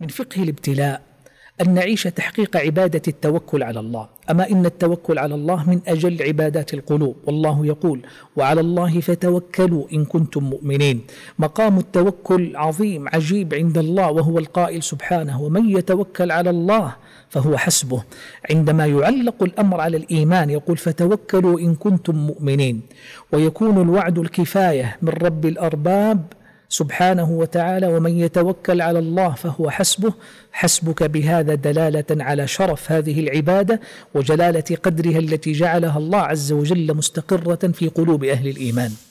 من فقه الابتلاء أن نعيش تحقيق عبادة التوكل على الله أما إن التوكل على الله من أجل عبادات القلوب والله يقول وعلى الله فتوكلوا إن كنتم مؤمنين مقام التوكل عظيم عجيب عند الله وهو القائل سبحانه ومن يتوكل على الله فهو حسبه عندما يعلق الأمر على الإيمان يقول فتوكلوا إن كنتم مؤمنين ويكون الوعد الكفاية من رب الأرباب سبحانه وتعالى ومن يتوكل على الله فهو حسبه حسبك بهذا دلاله على شرف هذه العباده وجلاله قدرها التي جعلها الله عز وجل مستقره في قلوب اهل الايمان